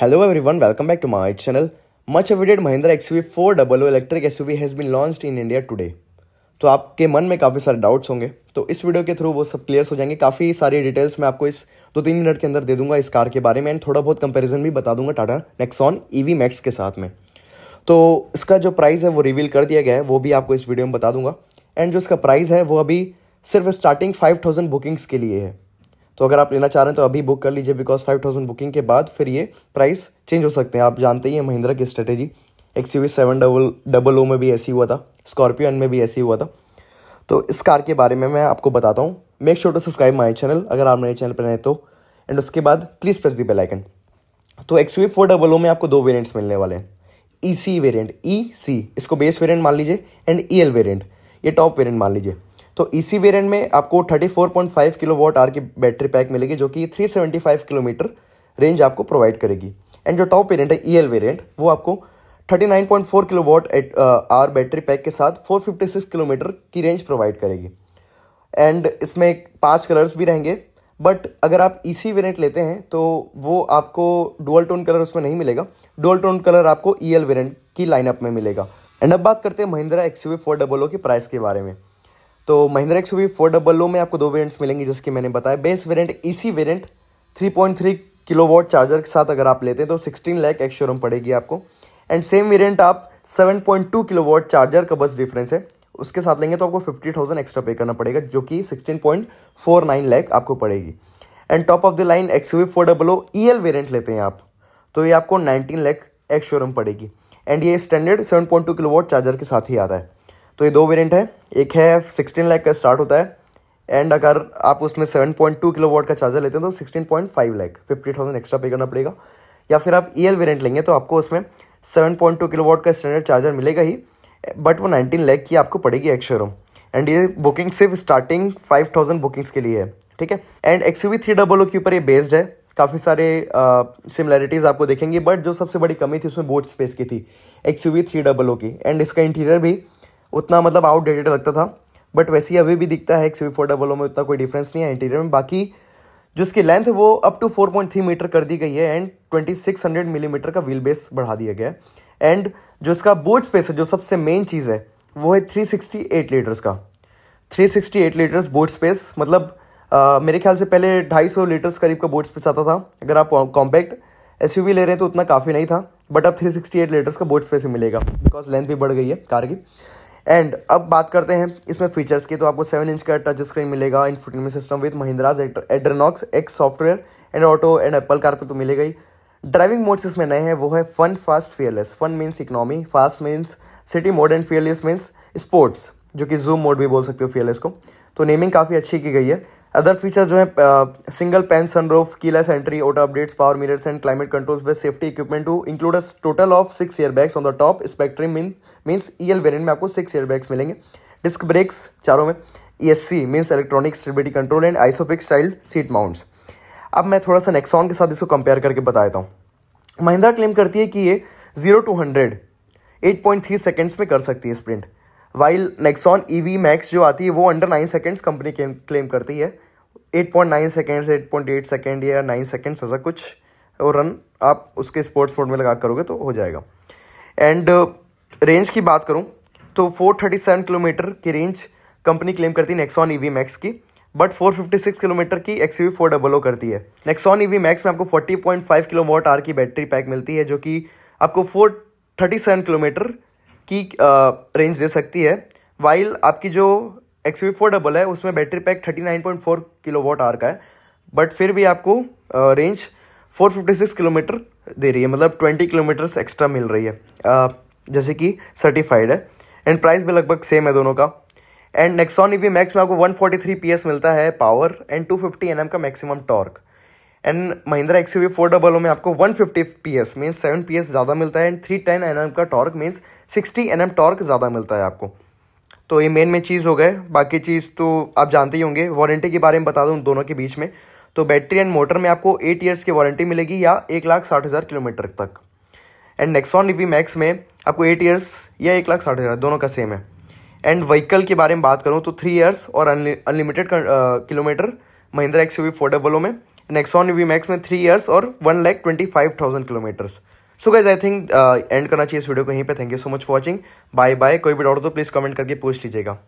Hello everyone, welcome back to my channel. Much awaited Mahindra XUV 400 electric SUV has been launched in India today. तो आपके मन में काफ़ी सारे doubts होंगे तो इस वीडियो के थ्रू वो सब क्लियर्स हो जाएंगे काफ़ी सारी डिटेल्स मैं आपको इस दो तीन मिनट के अंदर दे दूंगा इस कार के बारे में एंड थोड़ा बहुत कंपैरिजन भी बता दूंगा टाटा नेक्सॉन ईवी मैक्स के साथ में तो इसका जो प्राइस है वो रिवील कर दिया गया है वो भी आपको इस वीडियो में बता दूंगा एंड जो इसका प्राइस है वो अभी सिर्फ स्टार्टिंग फाइव बुकिंग्स के लिए है तो अगर आप लेना चाह रहे हैं तो अभी बुक कर लीजिए बिकॉज फाइव थाउजेंड बुकिंग के बाद फिर ये प्राइस चेंज हो सकते हैं आप जानते ही हैं महिंद्रा की strategy X U seven double double O में भी ऐसी हुआ था स्कॉर्पियो एन में भी ऐसी हुआ था तो इस कार के बारे में मैं आपको बताता हूँ make sure to subscribe my channel अगर आप मेरे चैनल पर रहें तो एंड उसके बाद प्लीज़ प्रेस दी बेलाइकन तो X U four double O में आपको दो वेरियंट्स मिलने वाले हैं ई सी वेरियंट ई सी इसको बेस वेरियंट मान लीजिए एंड ई एल वेरियंट ये टॉप वेरियंट मान लीजिए तो इसी वेरिएंट में आपको 34.5 किलोवाट आर की बैटरी पैक मिलेगी जो कि 375 किलोमीटर रेंज आपको प्रोवाइड करेगी एंड जो टॉप वेरिएंट है ई e वेरिएंट वो आपको 39.4 kilowatt at hour battery pack के साथ 456 किलोमीटर की रेंज प्रोवाइड करेगी एंड इसमें पांच कलर्स भी रहेंगे बट अगर आप इसी वेरिएंट लेते हैं तो वो आपको डुअल टोन कलर उसमें नहीं मिलेगा डुअल टोन कलर आपको ई एल वेरियंट की लाइनअप में मिलेगा एंड अब बात करते हैं Mahindra X U four double O की प्राइस के बारे में तो Mahindra X four double O में आपको दो वेरियंट्स मिलेंगे जिसकी मैंने बताया बेस वेरियंट इसी वेरियंट 3.3 किलोवाट चार्जर के साथ अगर आप लेते हैं तो 16 लाख एक्स शोरूम पड़ेगी आपको एंड सेम वेरियंट आप 7.2 किलोवाट चार्जर का बस डिफरेंस है उसके साथ लेंगे तो आपको फिफ्टी थाउजेंड एक्स्ट्रा पे करना पड़ेगा जो कि sixteen point four nine lakh आपको पड़ेगी and top of the line X V four double O E L variant लेते हैं आप तो ये आपको नाइनटीन लैख एक्स शोरूम पड़ेगी एंड ये standard seven point two kilowatt charger के साथ ही आता है तो ये दो वेरिएंट है एक है सिक्सटीन लैख का स्टार्ट होता है एंड अगर आप उसमें seven point two kilowatt का चार्जर लेते हैं तो sixteen point five lakh fifty thousand extra pay करना पड़ेगा या फिर आप ई एल वेरियंट लेंगे तो आपको उसमें seven point two kilowatt का स्टैंडर्ड चार्जर मिलेगा ही बट वो नाइनटीन लाख की आपको पड़ेगी एक शोरूम एंड ये बुकिंग सिर्फ स्टार्टिंग फाइव थाउजेंड बुकिंग्स के लिए है ठीक है and X U V three double O के ऊपर ये बेस्ड है काफ़ी सारे सिमिलैरिटीज़ आपको देखेंगे बट जो सबसे बड़ी कमी थी उसमें बोट स्पेस की थी X U V three double O की एंड इसका इंटीरियर भी उतना मतलब आउटडेटेड लगता था बट वैसे ही अभी भी दिखता है X V four double O में उतना कोई डिफरेंस नहीं है इंटीरियर में बाकी जो इसकी लेंथ है वो up to four point three metre कर दी गई है and twenty six hundred millimetre का व्हील बेस बढ़ा दिया गया है एंड जो इसका बोट स्पेस है जो सबसे मेन चीज़ है वो है थ्री सिक्सटी एट लीटर्स का three sixty eight litres boot space मतलब आ, मेरे ख्याल से पहले ढाई सौ लीटर्स करीब का बोट स्पेस आता था अगर आप कॉम्पैक्ट एस ले रहे हैं तो उतना काफ़ी नहीं था बट अब थ्री सिक्सटी एट लीटर्स का बोट स्पेस मिलेगा बिकॉज लेंथ भी बढ़ गई है कार की एंड अब बात करते हैं इसमें फीचर्स की तो आपको सेवन इंच का टच स्क्रीन मिलेगा infotainment system with Mahindra's Adrenox X software and auto and Apple car पर तो मिलेगी ड्राइविंग मोड्स इसमें नए हैं वो है fun fast fearless fun means economy fast means city mode and fearless means sports जो कि जूम मोड भी बोल सकते हो फियरलेस को तो नेमिंग काफ़ी अच्छी की गई है अदर फीचर जो है single pane sunroof keyless entry auto updates power mirrors and climate controls with safety equipment to include a total of six airbags on the top spectrum mean means E L variant में आपको six airbags मिलेंगे disc brakes चारों में E S C means electronic stability control and isofix style seat mounts अब मैं थोड़ा सा Nexon के साथ इसको कंपेयर करके बता देता हूँ महिंद्रा क्लेम करती है कि ये zero to hundred eight point three seconds में कर सकती है sprint while Nexon E V Max जो आती है वो under nine seconds company claim करती है eight point nine seconds eight point eight second या नाइन सेकेंड्स ऐसा कुछ और रन आप उसके स्पोर्ट्स मोड में लगा करोगे तो हो जाएगा एंड रेंज uh, की बात करूँ तो फोर थर्टी सेवन किलोमीटर की रेंज कंपनी क्लेम करती है नेक्सॉन ई वी मैक्स की बट 456 किलोमीटर की X U four double O करती है नेक्सॉन वी मैक्स में आपको 40.5 किलो वॉट आर की बैटरी पैक मिलती है जो कि आपको 437 किलोमीटर की रेंज दे सकती है वाइल आपकी जो एक्स वी फोर डबल है उसमें battery pack thirty nine point four kilowatt hour का है बट फिर भी आपको range four fifty six kilometre दे रही है मतलब ट्वेंटी किलोमीटर्स एक्स्ट्रा मिल रही है uh, जैसे कि सर्टिफाइड है एंड प्राइस भी लगभग सेम है दोनों का एंड नेक्सॉन ई मैक्स में आपको one forty three P S मिलता है power and two fifty N M का maximum torque and Mahindra X V four double O में आपको 150 fifty P S means seven P S ज़्यादा मिलता है and three ten N M का torque means sixty N M torque ज़्यादा मिलता है आपको तो ये मेन मेन चीज़ हो गए बाकी चीज़ तो आप जानते ही होंगे वारंटी के बारे में बता दूँ दोनों के बीच में तो बैटरी एंड मोटर में आपको एट ईयर्स की वारंटी मिलेगी या एक लाख साठ हज़ार किलोमीटर तक एंड नेक्सॉन ई मैक्स में आपको एट ईयर्स या एक लाख साठ हज़ार दोनों का सेम है एंड व्हीकल के बारे में बात करूँ तो थ्री ईयर्स और unlimited kilometre Mahindra X U V four double O में नेक्सॉन वी मैक्स में थ्री ईयर्स और one lakh twenty five thousand kilometres so guys I think end करना चाहिए इस वीडियो को यहीं पे thank you so much for watching bye bye कोई भी डाउट हो तो प्लीज़ कमेंट करके पूछ लीजिएगा